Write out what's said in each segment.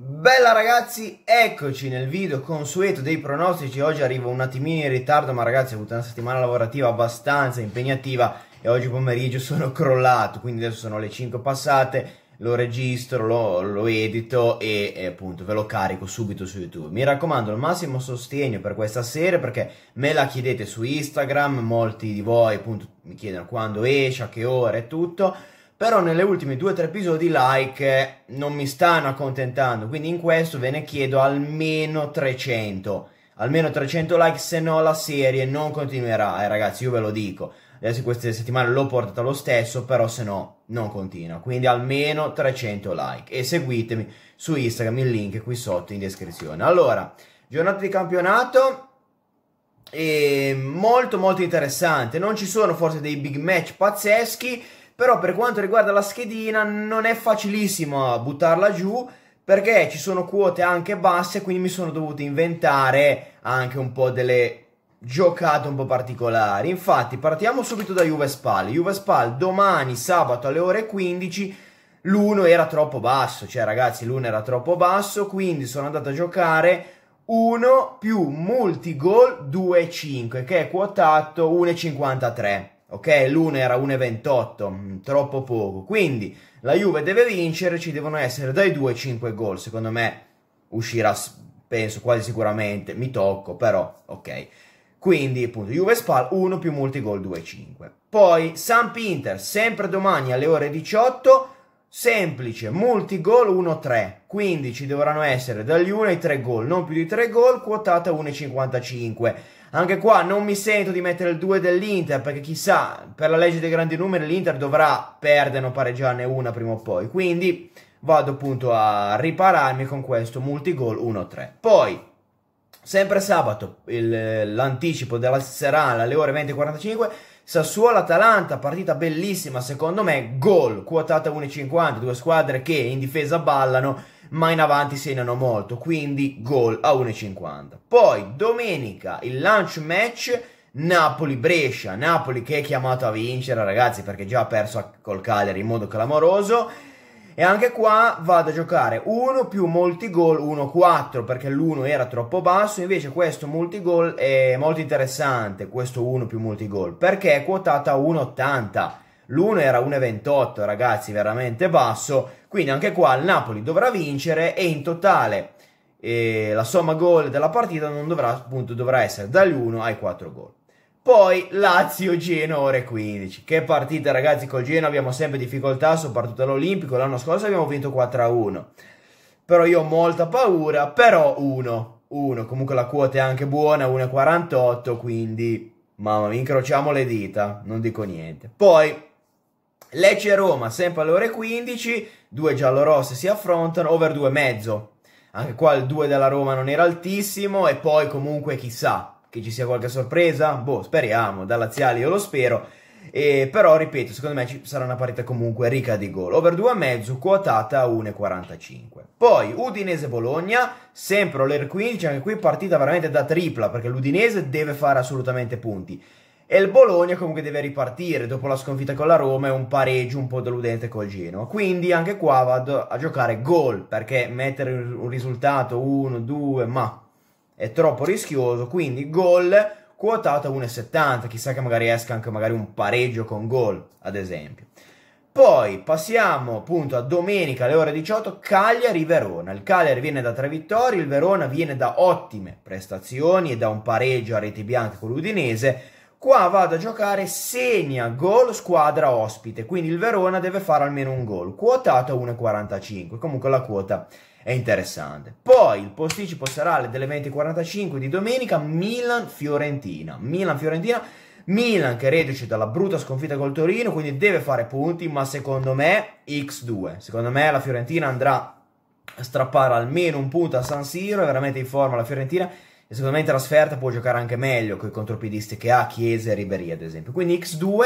Bella ragazzi, eccoci nel video consueto dei pronostici, oggi arrivo un attimino in ritardo ma ragazzi ho avuto una settimana lavorativa abbastanza impegnativa e oggi pomeriggio sono crollato, quindi adesso sono le 5 passate, lo registro, lo, lo edito e, e, appunto ve lo carico subito su YouTube. Mi raccomando il massimo sostegno per questa serie perché me la chiedete su Instagram, molti di voi appunto mi chiedono quando esce, a che ora e tutto però nelle ultime due o tre episodi like eh, non mi stanno accontentando, quindi in questo ve ne chiedo almeno 300, almeno 300 like, se no la serie non continuerà, eh ragazzi io ve lo dico, adesso queste settimane l'ho portata lo stesso, però se no non continua, quindi almeno 300 like e seguitemi su Instagram, il link è qui sotto in descrizione. Allora, giornata di campionato, e molto molto interessante non ci sono forse dei big match pazzeschi però per quanto riguarda la schedina non è facilissimo buttarla giù perché ci sono quote anche basse, quindi mi sono dovuto inventare anche un po' delle giocate un po' particolari. Infatti, partiamo subito da Juve Spal. Juve Spal domani sabato alle ore 15 l'1 era troppo basso, cioè ragazzi, l'1 era troppo basso, quindi sono andato a giocare 1 più multigol 2,5 che è quotato 1,53 ok? L'1 era 1,28, mm, troppo poco. Quindi la Juve deve vincere, ci devono essere dai 2 5 gol, secondo me uscirà, penso, quasi sicuramente, mi tocco, però, ok. Quindi, appunto, Juve Spal 1 più multigol 2,5. Poi Samp Inter, sempre domani alle ore 18, semplice, multigol 1-3. Quindi ci dovranno essere dagli 1 ai 3 gol, non più di 3 gol, quotata 1,55. Anche qua non mi sento di mettere il 2 dell'Inter perché chissà, per la legge dei grandi numeri l'Inter dovrà perdere o pareggiarne una prima o poi. Quindi vado appunto a ripararmi con questo multigol 1-3. Poi, sempre sabato, l'anticipo della serale alle ore 20.45, Sassuolo-Atalanta, partita bellissima secondo me, gol quotata 1,50, due squadre che in difesa ballano ma in avanti segnano molto, quindi gol a 1,50. Poi domenica il lunch match Napoli-Brescia, Napoli che è chiamato a vincere ragazzi perché già ha perso col Cagliari in modo clamoroso. E anche qua vado a giocare 1 più gol, 1-4 perché l'1 era troppo basso, invece questo multi gol è molto interessante, questo 1 più multi gol, perché è quotata a 1,80 l'1 era 1,28, ragazzi, veramente basso. Quindi anche qua il Napoli dovrà vincere e in totale eh, la somma gol della partita non dovrà, appunto, dovrà essere dagli 1 ai 4 gol. Poi Lazio-Genoa ore 15. Che partita, ragazzi, col Genoa abbiamo sempre difficoltà, soprattutto all'Olimpico. L'anno scorso abbiamo vinto 4-1. Però io ho molta paura, però 1. 1. Comunque la quota è anche buona, 1,48, quindi... Mamma mia, incrociamo le dita, non dico niente. Poi Lecce Roma, sempre alle ore 15, due giallorosse si affrontano, over mezzo. Anche qua il 2 della Roma non era altissimo e poi comunque chissà che ci sia qualche sorpresa, boh, speriamo, da Laziale io lo spero. E però, ripeto, secondo me ci sarà una partita comunque ricca di gol. Over mezzo, quotata 1,45. Poi Udinese-Bologna, sempre all'Air 15, anche qui partita veramente da tripla, perché l'Udinese deve fare assolutamente punti e il Bologna comunque deve ripartire dopo la sconfitta con la Roma e un pareggio un po' deludente col Genoa. Quindi anche qua vado a giocare gol perché mettere un risultato 1-2 ma è troppo rischioso, quindi gol quotato a 1,70, chissà che magari esca anche magari un pareggio con gol, ad esempio. Poi passiamo appunto a domenica alle ore 18, Cagliari-Verona. Il Cagliari viene da tre vittorie, il Verona viene da ottime prestazioni e da un pareggio a reti bianche con l'Udinese Qua vado a giocare segna gol squadra ospite, quindi il Verona deve fare almeno un gol, quotato a 1,45, comunque la quota è interessante. Poi il posticipo sarà alle delle 20.45 di domenica Milan-Fiorentina. Milan-Fiorentina, Milan che reduce dalla brutta sconfitta col Torino, quindi deve fare punti, ma secondo me X2. Secondo me la Fiorentina andrà a strappare almeno un punto a San Siro, è veramente in forma la Fiorentina e secondo me in trasferta può giocare anche meglio con i contropiedisti che ha Chiesa e Riberia, ad esempio. Quindi X2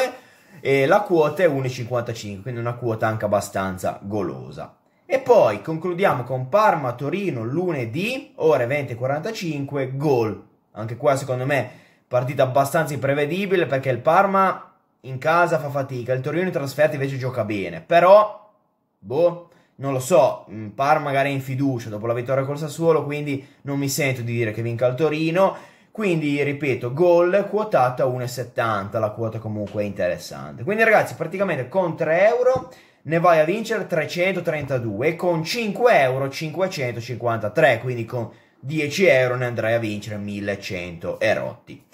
e la quota è 1,55, quindi una quota anche abbastanza golosa. E poi concludiamo con Parma-Torino lunedì, ore 20.45, gol. Anche qua secondo me partita abbastanza imprevedibile perché il Parma in casa fa fatica, il Torino in trasferta invece gioca bene. Però, boh, non lo so, Par magari in fiducia dopo la vittoria col Sassuolo, quindi non mi sento di dire che vinca il Torino. Quindi, ripeto, gol quotata 1,70, la quota comunque è interessante. Quindi ragazzi, praticamente con 3 euro ne vai a vincere 332 e con 5 euro 553, quindi con 10 euro ne andrai a vincere 1100 erotti.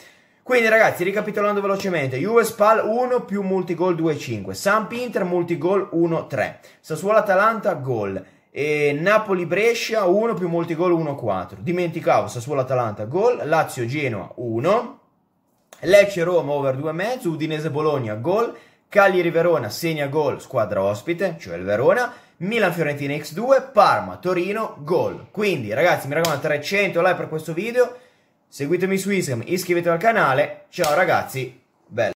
Quindi ragazzi, ricapitolando velocemente, Juve Spal 1 più multigol 2-5, Samp Inter multigol 1-3, Sassuolo Atalanta gol, Napoli Brescia 1 più multigol 1-4, dimenticavo Sassuolo Atalanta gol, Lazio Genoa 1, Lecce Roma over 2,5, Udinese Bologna gol, Cagliari Verona segna gol squadra ospite, cioè il Verona, Milan Fiorentina X2, Parma Torino gol. Quindi ragazzi mi raccomando 300 like per questo video Seguitemi su Instagram, iscrivetevi al canale. Ciao ragazzi, bella.